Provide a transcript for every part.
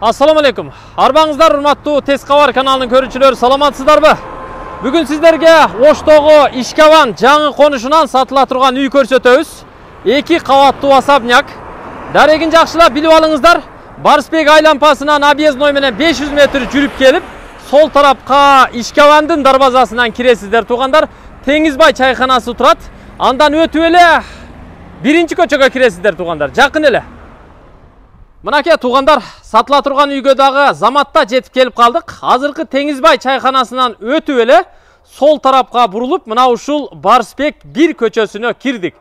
Ассаламу алейкум. Арбаңыздар урматтуу Тез Хабар каналынын көрүүчүлөрү саламатсыздарбы? Бүгүн сиздерге Оштогу Ишкаван жаңы конушунан сатыла турган үй көрсөтөбүз. Эки кабаттуу особняк. Дарегин жакшылап билип алыңыздар. Барсбек айлампасынан объездной менен 500 метр жүріп келіп сол тарапқа ишкавандың дарбазасынан киресиздер туғандар теңізбай чайханасы турат. Андан өтүп эле биринчи көчөгө киресиздер жақын Жакын Мұнаке туғандар сатыла тұрған үйге дағы заматта жетіп келіп қалдық азырқы теңізбай чайханасынан өтіп сол тарапқа бұрылып мына ушул барспек 1 көчөсүнө кирдик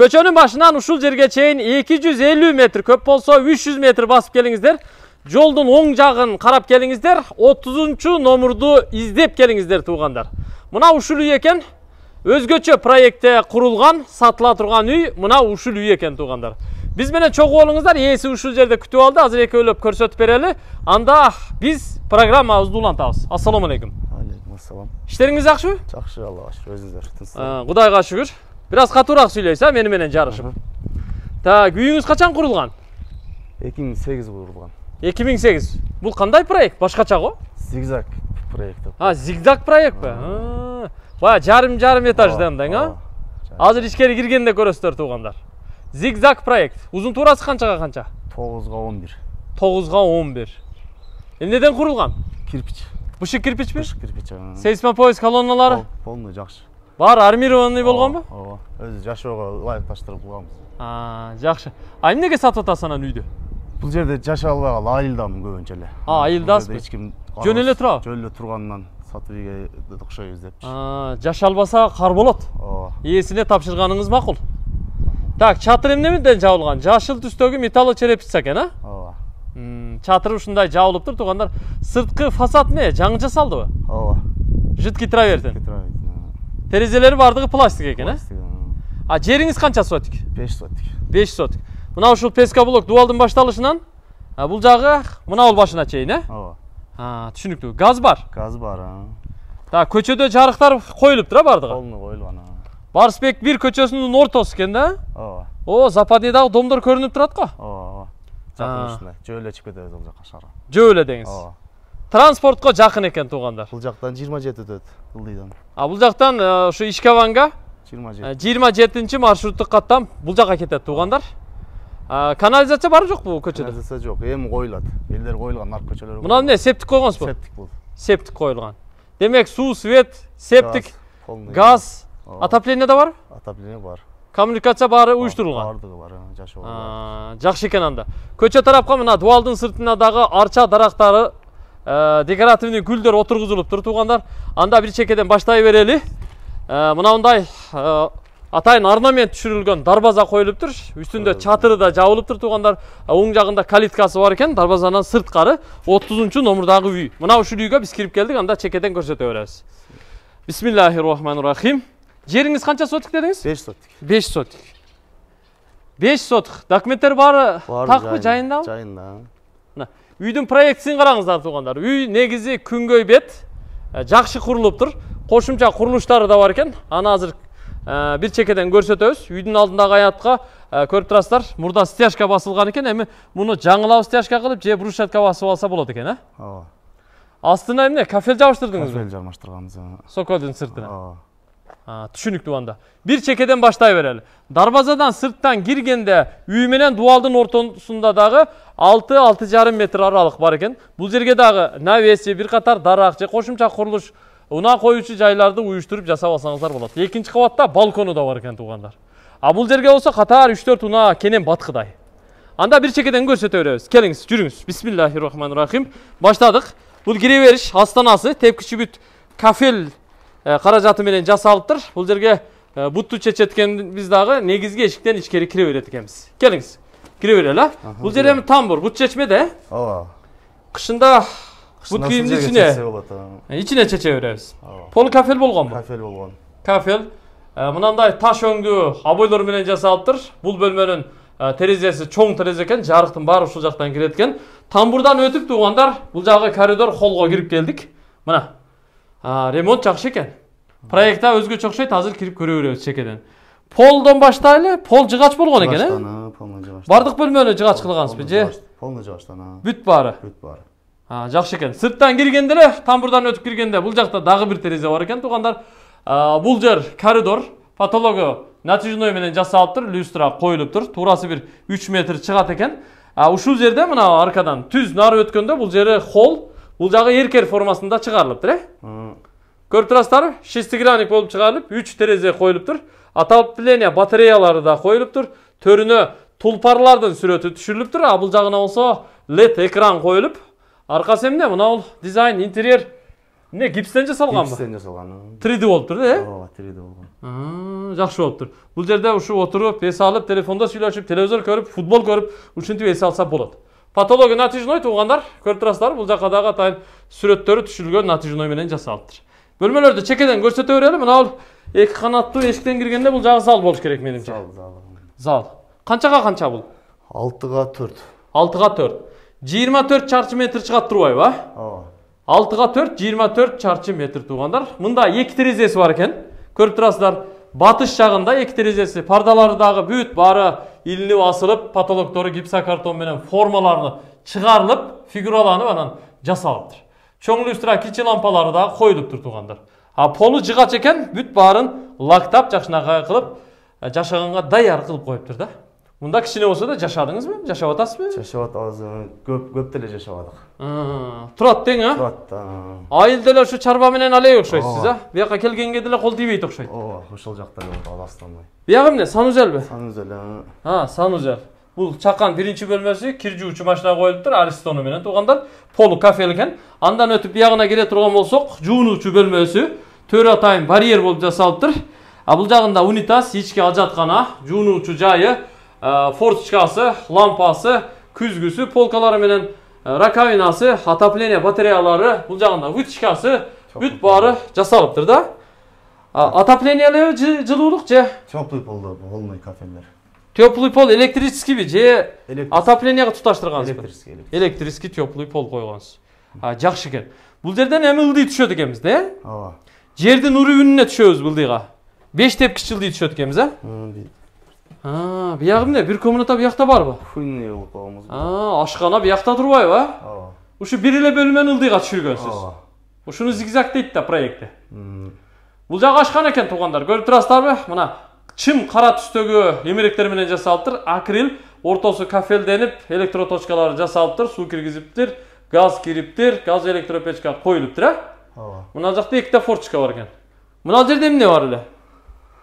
көчөнүн башынан ушул жерге чейин 250 метр көп болсо 300 метр басып келіңіздер. Жолдың оң жағын қарап келіңіздер, 30 номурду издеп келіңіздер туугандар мына ушул үй екен. өзгөчө проекте құрылған сатыла турган үй мына ушул үй экен менен чогуу болуңуздар ээси ушул жерде күтүп алды азыр экөөлөп көрсөтүп берели анда биз программабызды улантабыз ассалому алейкум алейкум ассалам иштериңиз жакшыбы жакшы аллага шүгүр өзүңүздөр кудайга шүгүр бир аз катуураак сүйлөйсүз а мени менен жарышып так үйүңүз качан курулган эки миң сегиз курулган эки миң сегиз бул кандай проект башкача го зигзаг проект а зигзаг проектпи баягы жарым жарым этажда мындай а азыр ичкери киргенде көрөсүздөр туугандар зигзаг проект узун турасы канчага канча тогузга он бир тогузга он бир эмнеден курулган кирпич бұшы кирпичпи пе кирпич сейсмопоезд колонналары полный жакшы баары армированный болгонбу ооба өзү жашоого ылайыкташтырып кылганбыз жақсы а эмнеге сатып атасыз анан үйдү бул жерде жашай албай калды айылдамын көбүнчө эле а айылдасызбы эч ким жөн эле турабы жөн эле турганынан сатып ийге окшойбуз депчи жашай албаса кар болот ооба ээсине тапшырганыңыз макул так чатыр эмнемеден жабылган жашыл түстөгү черепица экен а ооба чатыры ушундай жабылыптыр туугандар сырткы фасад эмне жаңы жасалдыбы ооба жидкий травертин терезелери баардыгы пластик экен э а жериңиз канча сотик беш сотик беш сотик мына ушул пескоблок дубалдын башталышынан бул жагы мына бул башына чейин э ооба түшүнүктүү газ бар газ бар так көчөдө жарыктар коюлуптур а баардыгы колуну коюлган барысбек бир көчөсүнүн ортосу экен да ооба о западныйдагы домдор көрүнүп турат го ооба жакын ушундай жөө эле чыгып кетебиз ал жака шаарга жөө эле деңиз ооба транспортко жакын экен туугандар бул жактан жыйырма жети өтөт ылдыйдан а бул жактан ушу э, ишкаванга жыйырма э, жети жыйырма жетинчи маршруттук каттам бул жака кетет туугандар канализация барбы жокпу бул көчөдө канализация жок эми коюлат элдер коюлган нарк көчөлөр мына эмне септик койгонсузбу септик бул септик коюлган демек суу свет септик газ отопление да бар отопление бар коммуникация бары уюштурулган баардыгы бар жашоо жакшы экен анда көчө тарапка мына дубалдын сыртына дагы арча дарактары декоративный гүлдөр отургузулуптур туугандар анда бир чекеден баштай берели мынандай атайын орнамент түшүрүлгөн дарбаза коюлуптур үстүндө чатыры да жабылыптыр туугандар оң жагында калиткасы бар экен дарбазанан сырткары отузунчу номурдагы үй мына ушул үйгө биз кирип келдик анда чекеден көрсөтө беребиз бисмиллахи рахманир рахим жеріңіз қанша сотық дедіңіз беш сотық беш сотық беш сотық документтер бар тақпы жайында жайында мына үйдің проектісін қараңыздар туғандар үй негізі күнгөй бет ә, жақсы құрылып тұр қосымша құрылыстары да бар екен ана азыр ә, бір чекеден көрсөтөбүз үйдүн алдындагы аятка ә, көрүп турасыздар мурда стяжка басылған екен эми муну жаңылап стяжка кылып же брусчатка басып алса болот экен э ә? ооба астына эмне кафель жабыштырдыңызбы кафель жармаштырганбыз ә. соколдун сыртына ооба түшүнүктүү анда бир чекеден баштай берели дарбазадан сырттан киргенде үй менен дубалдын ортосунда дагы алты алты жарым метр аралык бар экен бул жерге дагы навеси бир катар дарак же кошумча курулуш унаа коюучу жайларды уюштуруп жасап алсаңыздар болот экинчи кабатта балкону да бар экен туугандар а бул жерге болсо катар үч төрт унаа кенен баткыдай анда бир чекеден көрсөтө беребиз келиңиз жүрүңүз бисмиллахи рахманир рахим баштадык бул кире бериш астанасы тепкичи кафель Э, қаражаты менен жасалыптыр бул жерге э, бутту чечеткенбиз дагы негизги эшиктен ичкери кире берет экенбиз келиңиз кире берели а бул жер эми тамбур бут чечме де э ооба кышында бут кийимдин ичине ичине чече беребиз ооба полу кафел болгонбу кафел болгон кафел ә, мынандай таш өңгүү обойлор менен жасалыптыр бул бөлмөнүн ә, терезеси чоң терезе экен жарыктын баары ушул жактан кирет экен тамбурдан өтүп туугандар бул жагы коридор холго кирип келдик мына ремонт жакшы экен проектке өзгөчө окшойт азыр кирип көрө беребиз чекеден полдон баштайлы пол жыгач болгон экен э полный жыгач баардык бөлмөнү жыгач кылгансызбы же полный жыгачтан бүт баары бүт баары жакшы экен сырттан киргенде эле тамбурдан өтүп киргенде бул жакта дагы бир терезе бар экен туугандар бул жер коридор потологу натяжной менен жасалыптыр люстра коюлуптур туурасы бир үч метр чыгат экен ушул жерде мына аркадан түз нары өткөндө бул жери холл бұл жағы еркер формасында чыгарылыптыр э көрүп турасыздарбы шестигранник болып шығарылып үч терезе коюлуптур отопление батареялары да коюлуптур төрүнө тулпарлардын сүрөтү түшүрүлүптүр а бул жағына болсо led экран коюлуп аркасы эмне мына бул дизайн интерьер эмне гипстен ба гипстен жасалган 3d болып тұр э ооба 3d жақсы болып тұр бұл жерде ушу отуруп эс алып телефондо сүйлөшүп телевизор көріп футбол көрүп ушинтип эс алса болот патология натяжной туугандар көрүп тұрасыздар бул жака дагы атайын сүрөттөрү түшүрүлгөн натяжной менен жасалыптыр бөлмөлөрдү чекеден көрсөтө берели мына бул эки канаттуу эшиктен киргенде бул жагы зал болуш керек менимче зал зал зал канчага канча бул алтыга төрт алтыга төрт жыйырма төрт чарчы метр чыгат турбайбы а ооба алтыга төрт жыйырма төрт чарчы метр туугандар мында эки терезеси бар экен көрүп турасыздар батыс жағында екі терезесі пардалардағы бүт бары илинип асылып потолоктору гипсокартон менен формаларны чыгарылып фигураланып анан жасалыптыр чоң люстра кичи лампалары дагы коюлуптур туугандар а полу жыгач экен бүт баарын лактап жакшынакай кылып жашаганга даяр кылып коюптур да мында кішкене болса да жашадыңыз ба жашап атасыз ба жашап атабыз көп көп деле жашап атык тұрады тең а тұрады айыл деле ушу чарба менен алей окшойсуз а бияка келгенге деле кол тийбейт окшойт ооба ошол жакта эле болот основной бияк эмне санузелби санузел а санузел бул чакан биринчи бөлмөсү кир жуучу машина коюлуптур аристону менен туугандар полу кафе экен андан өтүп биягына кире турган болсок жуунуучу бөлмөсү төрө атайын барьер болуп жасалыптыр а бул жагында унитаз ички ажаткана жуунуучу жайы fortochkasi lampasi kuzgusi polkalari bilan rakovinasi отопление batareyalari bu жагында вытяжкасы бүт баары жасалыптыр да отопленияли жылуулук же теплый полдо полный кафелер теплый пол электрическийби же отопленияга туташтыргансызбы электрический электрический теплый пол койгонсуз жакшы экен бул жерден эми ылдый түшөт экенбиз да э ооба жердин уровенине түшөбүз былдыйга беш тепкич ылдый түшөт экенбиз э бияғы эмне бір комната биякта барбы кухонный кылып койгонбуз ашкана бияқта турбайбы а ооба ушу бир эле бөлмөнү ылдыйга түшүргөнсүз ооба ушуну зигзаг дейт да проектте бул жагы ашкана экен туугандар көрүп турасыздарбы мына чым кара түстөгү эмеректер менен жасалыптыр акрил ортосу кафелденип электроточкалары жасалыптыр суу киргизиптир газ кириптир газ электропечка коюлуптур э ооба мына жакта экита форточка бар экен мына жерде эмне бар эле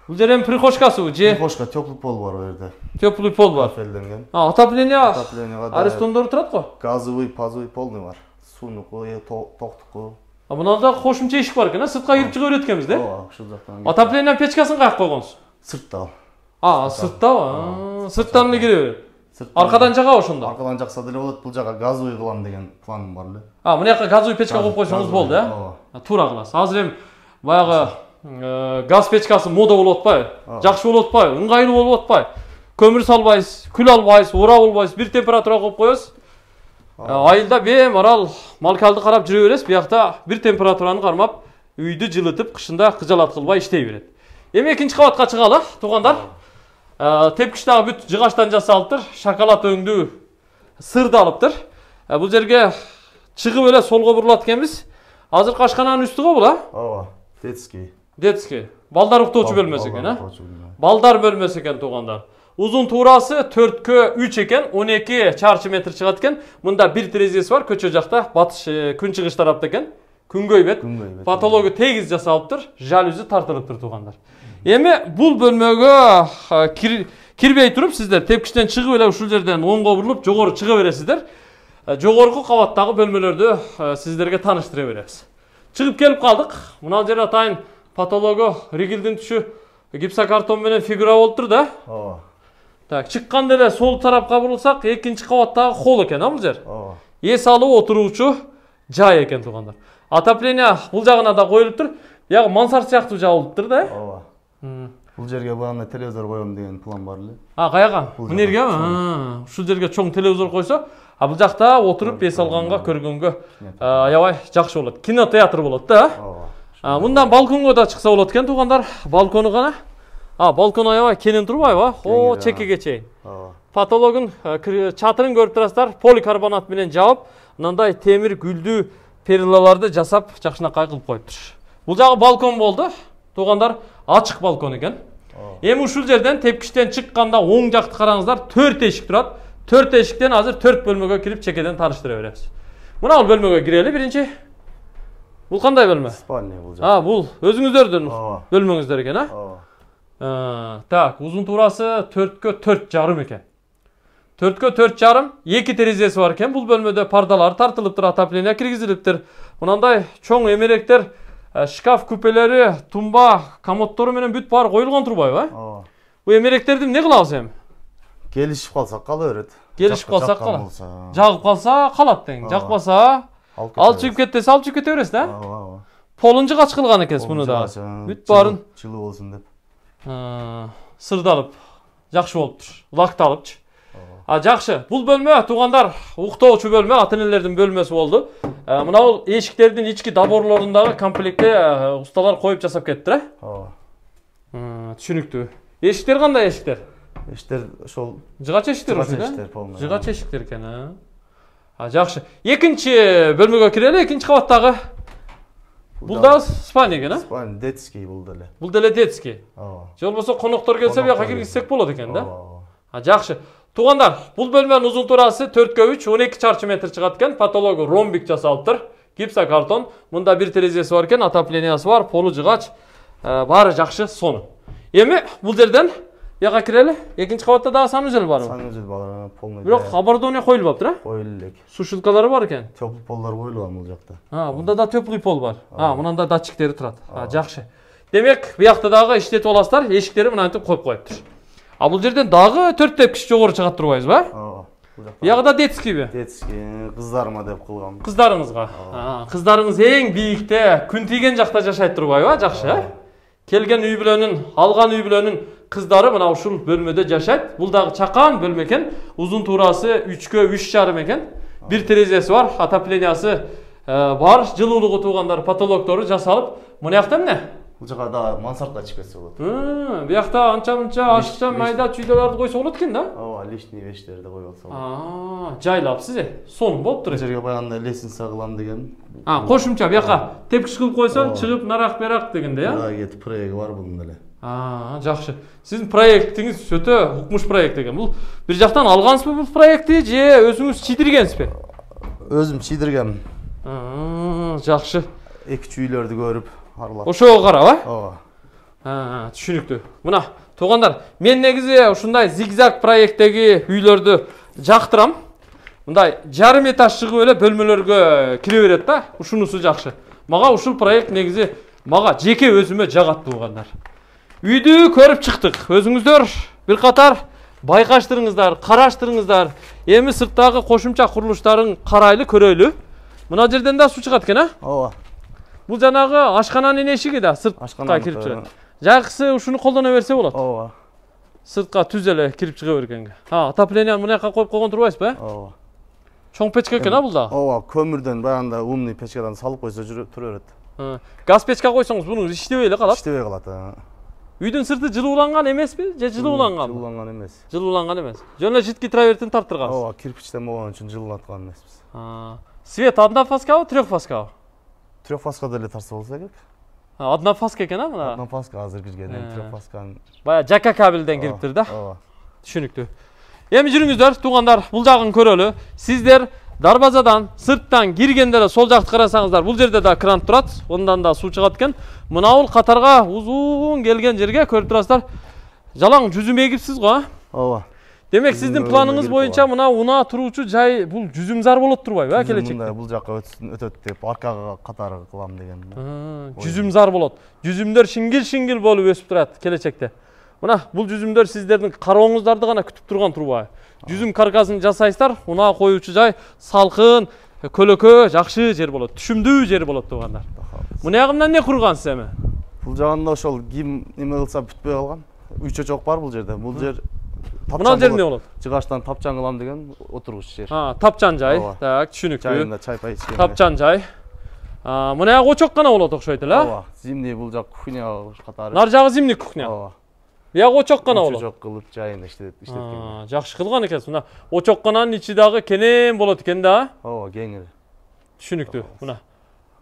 бул эми прихожкасыбы же прихожка теплый пол бар бул жерде теплый пол бар кафелденген отопление отоплениега аристондор турат го газовый пазовый полный бар суунуку токтуку а мына дагы кошумча эшик бар экен а сыртка кирип чыга берет экенбиз да ооба ушул жактан отопление печкасын каяка койгонсуз сыртта ал а сырттабы сырттан эле кире берет аркадан жагабы ошондо аркадан жакса деле болот бул жака газовый кылам деген планым бар эле а мына жака газовый печка коюп койсоңуз болду э ооба туура кыласыз азыр эми баягы ә, газ печкасы мода болып атпайбы жакшы болуп атпайбы ыңгайлуу болуп атпайбы көмүр салбайсыз күл албайсыз ура болбайсыз бир температурага коюп коесуз айылда бемарал малкалды карап жүрө бересиз биякта бир температураны кармап үйдү жылытып кышында кыжалат кылбай иштей берет эми экинчи кабатка чыгалы туугандар тепкич дагы бүт жыгачтан жасалыптыр шоколад өңдүү сырды алыптыр бул жерге чыгып эле солго бурулат экенбиз азыркы ашкананын үстү го бул а ооба детский детский балдар уктоочу бөлмөсү экен э балдар бөлмөсү экен туугандар узун туурасы төрткө үч экен он эки чарчы метр чыгат экен мында бир терезеси бар көчө жакта батыш күн чыгыш тарапта экен күнгөй бет потологу тегиз жасалыптыр жалюзи тартылыптыр туугандар эми бул бөлмөгө кирбей туруп сиздер тепкичтен чыгып эле ушул жерден оңго бурулуп жогору чыга бересиздер жогорку кабаттагы бөлмөлөрдү сиздерге тааныштыра беребиз чыгып келип калдык мына жер атайын патолого ригилдин түшү гипсокартон менен фигура болуп тур да ооба так чыкканда эле сол тарапка бурулсак экинчи кабаттагы холл экен а бул жер ооба эс алуу отуруучу жай экен туугандар отопление бул жагына да коюлуптур тур буягы мансар сыяктуу жабылыптыр тур да ооба бул жерге главное телевизор коем деген план бар эле а каяка мына жергеби ушул жерге чоң телевизор койсо а бул жакта отуруп эс алганга көргөнгө аябай жакшы болот кинотеатр болот да ооба мындан балконго да чыкса болот экен туугандар балкону гана а балкон аябай кенен турбайбы о чекеге чейин ооба потологун э, чатырын көрүп турасыздар поликарбонат менен жаап мынандай темир гүлдүү перлаларды жасап жакшынакай кылып коюптур бул жагы балкон болду туугандар ачык балкон экен эми ушул жерден тепкичтен чыкканда оң жакты караңыздар төрт эшик турат төрт эшиктен азыр төрт бөлмөгө кирип чекеден тааныштыра беребиз мына бул бөлмөгө кирели биринчи бұл қандай бөлме спальня бұл а бұл өзіңіздердің бөлмеңіздер екен а ә, так турасы төртке төрт жарым екен төртке төрт жарым екі терезесі бар екен бұл бөлмеде пардалар тартылыптыр отопление тұр мынандай чоң эмеректер ә, шкаф купелери тумба комодтору менен бүт баары коюлган турбайбы э ооба бул эмеректерди эмне кылабыз эми келишип калсак кала берет келишип калсак кала жагып калса калат тең жакпаса алып жібіп кет десе алып жібіп кете бересіз да ооба ооба полынжы қач қылған екенсіз мұны да бүт барын жылы болсын деп сырдалып жақсы болып тұр лакталыпчы а жақсы бұл бөлме туғандар уктоочу бөлме ата энелердин бөлмөсү болду бул эшиктердин ички доборлорундагы комплектке усталар коюп жасап кетиптир э ооба түшүнүктүү эшиктер кандай эшиктер эшиктер ошол жыгач эшиктер жыгач полный жыгач эшиктер экен жақсы екінші бөлмеге кірелі екінші қабаттағы бұл да спальня екен а спальня детский бұл деле бұл деле детский ооба же болбосо коноктор келсе бияка киргизсек болот экен да ооба жакшы туғандар бұл бөлмөнүн ұзын төрткө үч он эки чарчы метр чыгат экен потологу ромбик жасалыптыр гипсокартон мұнда бір терезеси бар экен отоплениясы бар полу жығач ә, бары жакшы соны эми бұл жерден Яға кірелі екінші қабатта дағы санузел бар санузел бар полный бирок оборудование коюлуп аптыр а коюлу элек сушилкалары бар экен теплый полдар коюлган бул жакта мында да теплый пол бар а мынанда датчиктери турат жакшы демек буякта дагы иштетип аласыздар эшиктери мынантип коюп коюптур а бул жерден дагы төрт тепкич жогору чыгат турбайбызбы а ооба Яғыда детскийби? Детский, қыздарыма деп қылғам. Қыздарыңызға. Қыздарыңыз ең биікте, күн тиген жақта жашайды тұрбайбы, жақсы, ә? Келген үй бүлөнүн, алған үй бүлөнүн қыздары мына ушул бөлмөдө жашайт бул дагы чакан бөлмө экен узун туурасы үчкө үч жарым экен бир терезеси бар отоплениясы бар жылуулугу туугандар потолоктору жасалып мына жакта эмне бул жака дагы мансардга чыгып кетсе болот биякта анча мынча ашыкча майда чүйдөлөрдү койсо болот экен да ооба лишний вещтерди коюп алса болот жайлапсыз э сонун болуптур бул жерге баягындай лестница кылам деген а кошумча бияка тепкич кылып койсо чыгып нарак берак дегендей э да кетип проеги бар бунун деле а жақсы сіздің проектіңіз өте укмуш проект екен бұл бір жақтан алғансыз ба бұл проектті же өзіңіз шидіргенсіз бе өзім шидіргенмін жақсы эки үйлерді көріп аралап ошого карап а ооба түшүнүктүү мына туугандар мен негизи ушундай зигзаг проекттеги үйлөрдү жактырам мындай жарым этаж чыгып эле бөлмөлөргө кире берет да ушунусу жакшы мага ушул проект негизи мага жеке өзүмө жагат туугандар үйді көріп шықтық өзіңіздер бір қатар байқаштырыңыздар қараштырыңыздар емі сырттагы кошумча курулуштарын қарайлы көрөлү мына жерден де су чыгат экен ауа ооба бул жанагы ашкананын эшиги да сыртқа кирип чыгат жақсы ушуну колдоно берсе болады ооба сыртка түз эле кирип чыга бергенге а отопленияны мынаяка қойып койгон турбайсызбы э ооба чоң печка экен а бул дагы ооба көмүрдөн баягында умный печкадан салып койсо жүрө тура берет газ печка койсоңуз бұның иштебей эле калат иштебей калат үйдүн сырты жылууланган эмеспи же жылууланганбы жылууланган эмес жылууланган эмес жөн эле жидкий травертин тарттыргансыз ооба кирпичтен болгон үчүн жылылаткан эмеспиз свет однофаскабы трехфаскабы трехфаска деле тартса болса керек однофаска экен а мына однофаска азыр кирген эми э. трехфасканын баягы жака кабелден кириптир да ооба түшүнүктүү эми жүрүңүздөр туугандар бул жагын көрөлү сиздер дарбазадан сырттан киргенде сол жақты карасаңыздар бул жерде да кран турат ондан да чыгат экен мына бул қатарға узун келген жерге көріп турасыздар жалаң жүзүм егіпсіз ғой ооба демек сіздің планыңыз бойынша мына уна туруучу жай бұл болот болып э келечекте бул жаққа өтөт деп аркага қатар кылам деген жүзүмзар болот жүзүмдөр шиңгил шиңгил болып өсіп тұрады келечекте мына бул жүзүмдөр сиздердин карооңуздарды гана күтүп турган турбайбы жүзүм каркасын жасайсыздар мына коюучу жай салкын көлөкө жакшы жер болот түшүмдүү жер болот туугандар мынягымдан эмне кургансыз эми бул жагында ошол ким эме кылса бүтпөй калган үчө очок бар бул жерде бул жер мына жер эмне болот жыгачтан тапчан кылам деген отургуч жер тапчан жай так түшүнүктүү жайында чай пай ичкен тапчан жай мына жагы очок гана болот окшойт эле ооба зимний бул жак кухня катары нары жагы зимний кухня ооба я очоккана болот очок кылып чайын иштеткен иштеткенге жакшы кылган экенсиз мына очоккананын ичи дагы кенен болот экен да ооба кеңири түшүнүктүү мына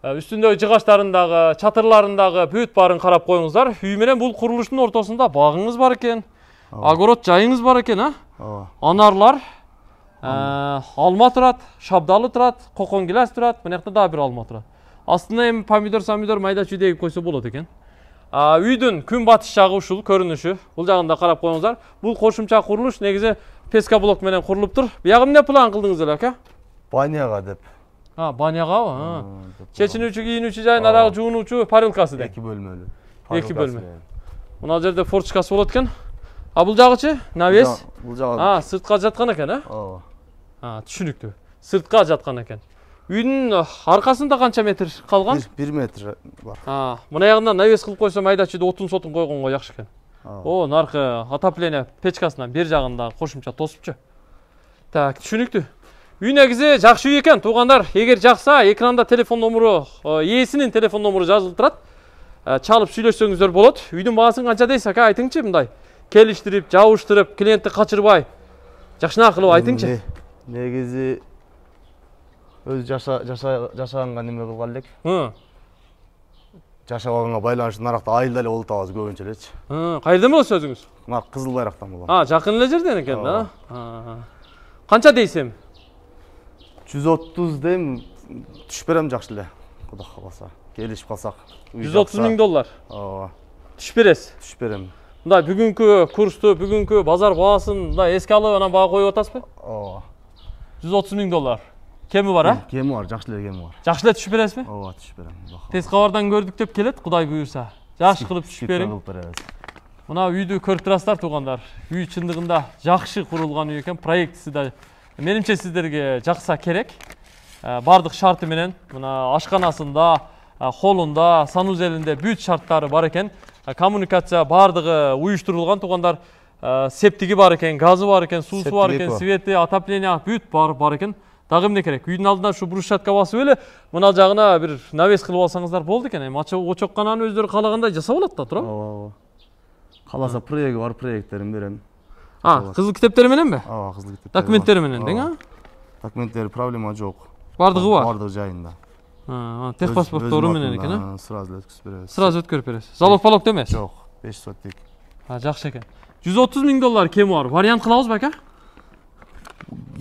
үстүндөгү чатырларын дагы бүт баарын карап коюңуздар үй менен бул курулуштун ортосунда багыңыз бар экен огород жайыңыз бар экен а ооба анарлар алма турат шабдалы турат коконгиляс турат мына жакта дагы бир алма турат астына эми помидор самидор майда эгип койсо болот экен үйдің күнбатыс жағы ушул көрүнүшү бул да карап коюңуздар бул кошумча курулуш негизи пескоблок менен курулуптур тур эмне план кылдыңыз эле аке баняга деп а банягабы чечинүүчү кийинүүчү жайын арагы жуунуучу парилкасы деп эки бөлмөлүү эки бөлмө мына жерде форчкасы болот экен а бул жагычы навес бул жагы сыртка жаткан экен э ооба түшүнүктүү сыртка жаткан экен үйдің э, арқасында қанша метр қалған 1 метр бар а, мына жағына навес қылып қойсам айда шүйде отын сотын қойған ғой жақсы екен о нарқы отопление печкасынан бер жағында қосымша тосыпчы так түсінікті үй негізі жақсы үй екен туғандар егер жақса экранда телефон номері э, иесінің телефон номері жазылып тұрады чалып э, сөйлессеңіздер болады үйдің бағасын қанша дейсіз ака айтыңызшы мындай келіштіріп жабыштырып клиентті қашырбай жақшына қылып айтыңызшы негізі өзі жасағанға неме кылган элек жашабаганга байланыштуу нарақта айылда эле болуп атабыз көбүнчө элечи каерден болосуз өзүңүз мына кызыл байрактан болом жакын эле жерден экен да канча дейсиз эми жүз отуз дейм түшүп берем жакшы эле кудай кааласа келишип калсак жүз отуз миң доллар ооба түшүп бересиз түшүп берем мындай бүгүнкү курсту бүгүнкү базар баасын мындай эске алып анан баа коюп атасызбы ооба жүз отуз миң доллар кеми бар ә кеми бар жақсы эле кеми бар жакшы эле түшүп бересизби ооба түшүп берем тез кабардан көрдүк деп келет кудай буюрса жакшы кылып түшүп берип кылып беребиз мына үйдү көрүп турасыздар туугандар үй чындыгында жакшы курулган үй экен проектиси да менимче сиздерге жакса керек ә, баардык шарты менен мына ашканасында ә, холунда санузелинде бүт шарттары бар экен ә, коммуникация баардыгы уюштурулган туугандар септиги бар экен газы бар экен суусу бар экен свети отопление бүт баары бар экен дагы эмне керек үйдүн алдына ушу брусчатка басып эле мына жагына бир навес кылып алсаңыздар болду экен эми очоккананы өздөрү каалагандай жасап алат да туурабы ооба ооба кааласа проекти бар проекттерин берем а кызыл китептери мененби ооба кызыл китеп документтери менен дең а документтери проблема жок баардыгы бар баардыгы жайында тех паспорттору менен экен а сразу эле өткөзүп беребиз сразу өткөрүп бересиз залог палог да эмес жок беш сотник жакшы экен жүз отуз миң доллар кеми бар вариант кылабызбы ака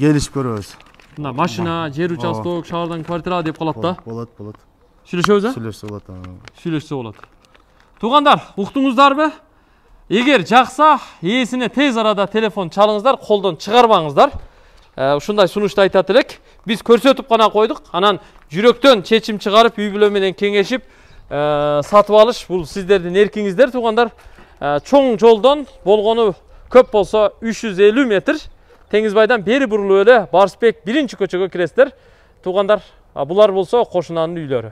келишип көрөбүз мына машина жер участок шаардан квартира деп калат да болот болот сүйлөшөбүз э сүйлөшсө болот сүйлөшсө болот туугандар уктуңуздарбы эгер жакса ээсине тез арада телефон чалыңыздар қолдан чыгарбаңыздар ушундай сунушту айтат элек биз көрсөтүп гана койдук анан жүрөктөн чечим чыгарып үй бүлө менен кеңешип сатып алыш бул сиздердин эркиңиздер туугандар чоң жолдон болгону көп болсо 350 метр теңізбайдан бері бұрылы өлі барысбек биринчи көчөгө киресиздер туугандар бұлар болса қошынаның үйлері.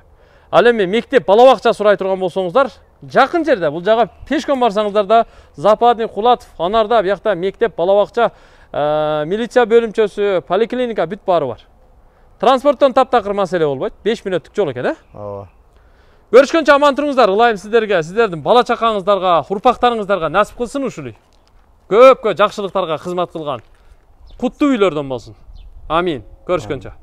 ал эми мектеп бала сұрай тұрған турган жақын жакын жерде бұл жаға пешкөн барсаңыздар да западный кулатов анарда биякта мектеп бала милиция бөлүмчөсү поликлиника бүт баары бар транспорттон таптакыр маселе болбойт беш мүнөттүк жол экен э ә? ооба көрүшкөнчө аман туруңуздар ылайым сиздерге сиздердин бала чакаңыздарга урпактарыңыздарга насип кылсын ушул көп көпкө жакшылыктарга кызмат кылган kutlu uylardan bolsun amin ko'rishguncha